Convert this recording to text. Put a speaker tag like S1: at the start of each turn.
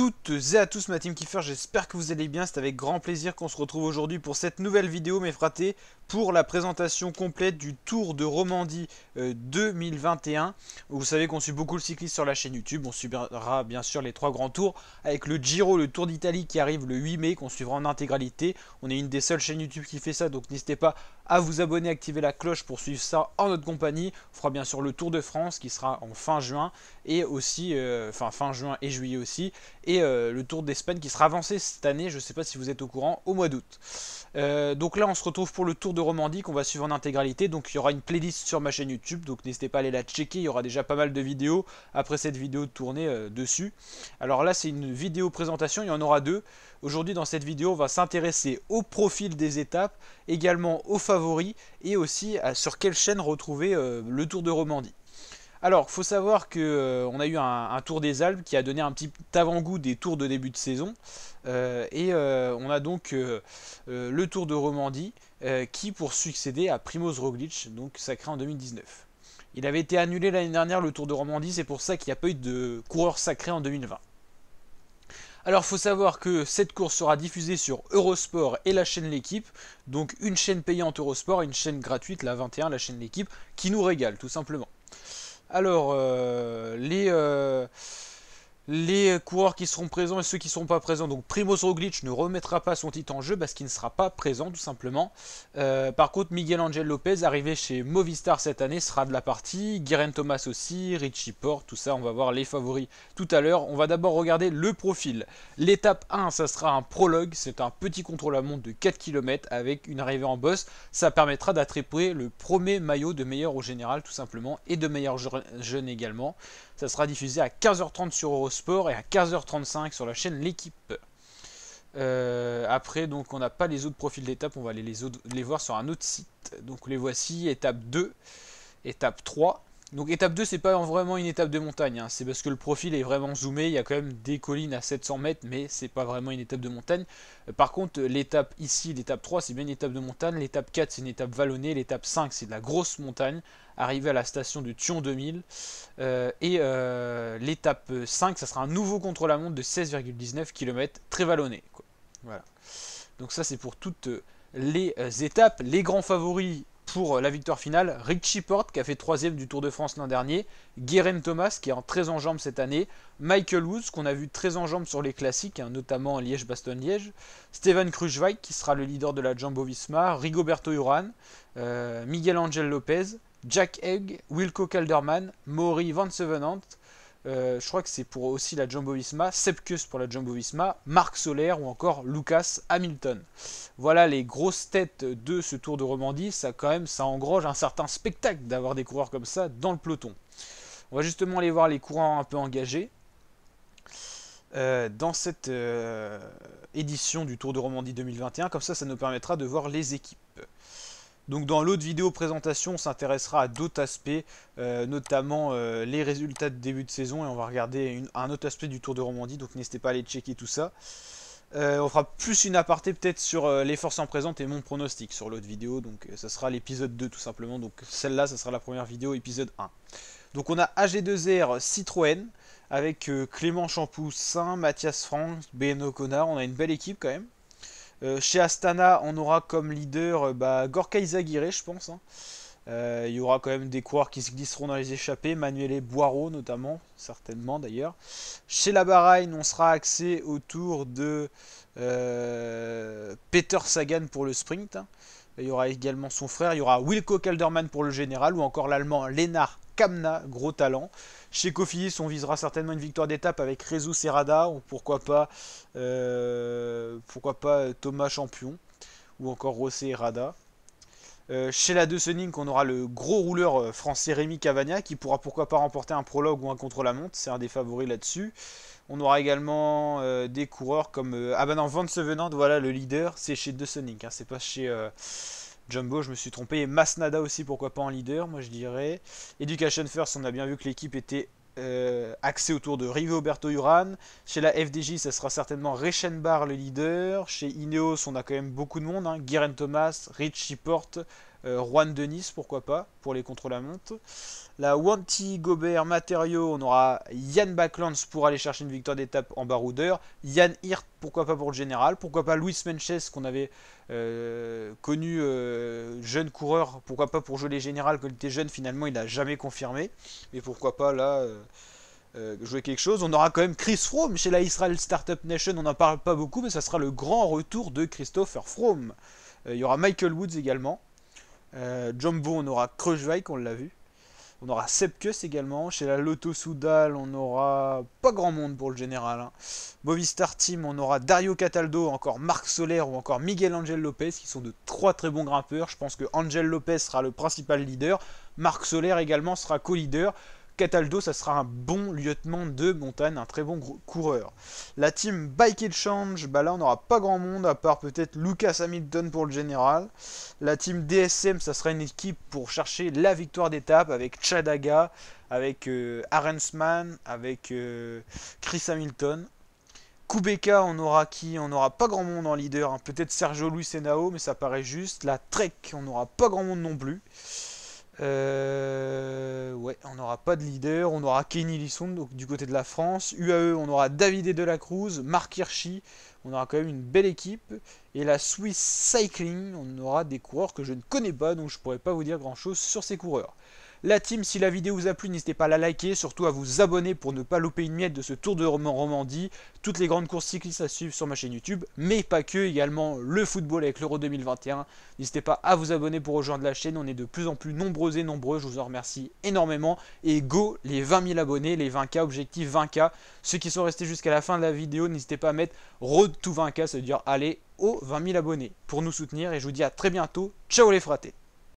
S1: toutes et à tous ma team Kiffer, j'espère que vous allez bien, c'est avec grand plaisir qu'on se retrouve aujourd'hui pour cette nouvelle vidéo mes fratés, pour la présentation complète du Tour de Romandie 2021. Euh, vous savez qu'on suit beaucoup le cycliste sur la chaîne YouTube, on suivra bien sûr les trois grands tours, avec le Giro, le Tour d'Italie qui arrive le 8 mai, qu'on suivra en intégralité. On est une des seules chaînes YouTube qui fait ça, donc n'hésitez pas à vous abonner, activer la cloche pour suivre ça en notre compagnie. On fera bien sûr le Tour de France qui sera en fin juin et aussi, euh, enfin fin juin et juillet aussi, et euh, le Tour d'Espagne qui sera avancé cette année, je ne sais pas si vous êtes au courant, au mois d'août. Euh, donc là on se retrouve pour le Tour de Romandie qu'on va suivre en intégralité, donc il y aura une playlist sur ma chaîne YouTube, donc n'hésitez pas à aller la checker, il y aura déjà pas mal de vidéos après cette vidéo tournée dessus. Alors là c'est une vidéo présentation, il y en aura deux. Aujourd'hui dans cette vidéo on va s'intéresser au profil des étapes, également aux favoris et aussi euh, sur quelle chaîne retrouver euh, le Tour de Romandie. Alors, faut savoir qu'on euh, on a eu un, Tour des Alpes qui a donné un petit avant-goût des tours de début de saison. et on a donc le Tour de Romandie qui pour succéder à Primoz Roglic, donc sacré en 2019. Il avait été annulé l'année dernière le Tour de Romandie, c'est pour ça qu'il n'y a pas eu de coureur sacré en 2020. Alors faut savoir que cette course sera diffusée sur Eurosport et la chaîne L'équipe, donc une chaîne payante Eurosport et une chaîne gratuite, la 21, la chaîne L'équipe, qui nous régale tout simplement. Alors, euh, les... Euh, les coureurs qui seront présents et ceux qui ne seront pas présents. Donc Primoz Roglic ne remettra pas son titre en jeu parce qu'il ne sera pas présent tout simplement. Euh, par contre, Miguel Angel Lopez, arrivé chez Movistar cette année, sera de la partie. Guerin Thomas aussi, Richie Porte, tout ça, on va voir les favoris tout à l'heure. On va d'abord regarder le profil. L'étape 1, ça sera un prologue, c'est un petit contrôle à montre de 4 km avec une arrivée en boss. Ça permettra d'attraper le premier maillot de meilleur au général tout simplement et de meilleur jeune également. Ça sera diffusé à 15h30 sur Eurosport et à 15h35 sur la chaîne L'équipe. Euh, après, donc, on n'a pas les autres profils d'étape, on va aller les, les voir sur un autre site. Donc, les voici étape 2, étape 3. Donc, étape 2, c'est pas vraiment une étape de montagne, hein. c'est parce que le profil est vraiment zoomé. Il y a quand même des collines à 700 mètres, mais c'est pas vraiment une étape de montagne. Euh, par contre, euh, l'étape ici, l'étape 3, c'est bien une étape de montagne. L'étape 4, c'est une étape vallonnée. L'étape 5, c'est de la grosse montagne arrivé à la station du Thion 2000. Euh, et euh, l'étape 5, ça sera un nouveau contre-la-montre de 16,19 km, très vallonné. Voilà. Donc ça c'est pour toutes euh, les étapes. Les grands favoris pour la victoire finale, Richie Porte qui a fait troisième du Tour de France l'an dernier, Guérin Thomas qui est en 13 en jambes cette année, Michael Woods qu'on a vu très en jambes sur les classiques, hein, notamment Liège-Bastogne-Liège, Steven Kruschweig, qui sera le leader de la Jumbo-Visma, Rigoberto Uran, Miguel Angel Lopez, Jack Egg, Wilco Calderman, Maury Van Sevenant, euh, je crois que c'est pour aussi la Jumbo Visma, Sepkus pour la Jumbo Visma, Marc Soler ou encore Lucas Hamilton. Voilà les grosses têtes de ce Tour de Romandie, ça quand même ça engrange un certain spectacle d'avoir des coureurs comme ça dans le peloton. On va justement aller voir les coureurs un peu engagés. Euh, dans cette euh, édition du Tour de Romandie 2021, comme ça ça nous permettra de voir les équipes. Donc dans l'autre vidéo présentation, on s'intéressera à d'autres aspects, euh, notamment euh, les résultats de début de saison, et on va regarder un autre aspect du Tour de Romandie, donc n'hésitez pas à aller checker tout ça. Euh, on fera plus une aparté peut-être sur les forces en présente et mon pronostic sur l'autre vidéo. Donc ça sera l'épisode 2 tout simplement. Donc celle-là, ça sera la première vidéo, épisode 1. Donc on a AG2R Citroën avec Clément Champoussin, Mathias Franck, Benoît Connard. On a une belle équipe quand même. Euh, chez Astana, on aura comme leader euh, bah, Gorka Izaguirre je pense. Hein. Euh, il y aura quand même des coureurs qui se glisseront dans les échappées, Manuel et Boireau notamment, certainement d'ailleurs. Chez la Bahreïn, on sera axé autour de Peter Sagan pour le sprint. Hein. Il y aura également son frère, il y aura Wilco Calderman pour le général, ou encore l'allemand Lennart Kamna, gros talent. Chez Kofidis, on visera certainement une victoire d'étape avec et Rada. ou pourquoi pas, euh, pourquoi pas euh, Thomas Champion, ou encore Rossé et Rada. Euh, chez la De on aura le gros rouleur français Rémi Cavagna qui pourra pourquoi pas remporter un prologue ou un contre-la-montre, c'est un des favoris là-dessus. On aura également des coureurs comme. ah bah non, Van Sevenant, voilà le leader, c'est chez De hein, c'est pas chez. Jumbo, je me suis trompé. Et Masnada aussi, pourquoi pas en leader, moi je dirais. Education First, on a bien vu que l'équipe était euh, axée autour de Rigoberto Uran. Chez la FDJ, ça sera certainement Reichenbach le leader. Chez Ineos, on a quand même beaucoup de monde. Hein. Thomas, Richie Porte, euh, Juan Denis pourquoi pas, pour les contre-la-montre. La Wanty Gobert Matériaux, on aura Yann Backlands pour aller chercher une victoire d'étape en baroudeur. Yann Hirt, pourquoi pas pour le général. Pourquoi pas Luis Menchez, qu'on avait euh, connu euh, jeune coureur. Pourquoi pas pour jouer les générales, quand il était jeune, finalement, il n'a jamais confirmé. Mais pourquoi pas là. jouer quelque chose. On aura quand même Chris Froome chez la Israel Startup Nation. On n'en parle pas beaucoup, mais ça sera le grand retour de Christopher Froome. Il y aura Michael Woods également. Euh, Jumbo, on aura Kreuzweig, on l'a vu. On aura Sepkus également. Chez la Lotto Soudal, on aura pas grand monde pour le général. Hein. Movistar Team, on aura Dario Cataldo, encore Marc Soler ou encore Miguel Angel Lopez, qui sont de trois très bons grimpeurs. Je pense que Angel Lopez sera le principal leader. Marc Soler également sera co-leader. Cataldo, ça sera un bon lieutenant de montagne, un très bon coureur. La team Bike Change, bah là on n'aura pas grand monde à part peut-être Lucas Hamilton pour le général. La team DSM, ça sera une équipe pour chercher la victoire d'étape avec Chadaga, avec euh, Arensman, avec euh, Chris Hamilton. Kubeka, on aura qui On n'aura pas grand monde en leader. Hein. Peut-être Sergio Luis Senao, mais ça paraît juste. La Trek, on n'aura pas grand monde non plus. Euh, ouais, on n'aura pas de leader. On aura Kenny donc du côté de la France. UAE, on aura David et Delacruz, Marc Hirschi. On aura quand même une belle équipe. Et la Swiss Cycling, on aura des coureurs que je ne connais pas, donc je ne pourrais pas vous dire grand-chose sur ces coureurs. La team, si la vidéo vous a plu, n'hésitez pas à la liker, surtout à vous abonner pour ne pas louper une miette de ce Tour de Romandie. Toutes les grandes courses cyclistes à suivre sur ma chaîne YouTube, mais pas que, également le football avec l'Euro 2021. N'hésitez pas à vous abonner pour rejoindre la chaîne, on est de plus en plus nombreux et nombreux, je vous en remercie énormément. Et go, les 20 000 abonnés, les 20K, objectif 20K. Ceux qui sont restés jusqu'à la fin de la vidéo, n'hésitez pas à mettre Road to 20K, cest à dire aller aux 20 000 abonnés pour nous soutenir. Et je vous dis à très bientôt, ciao les fratés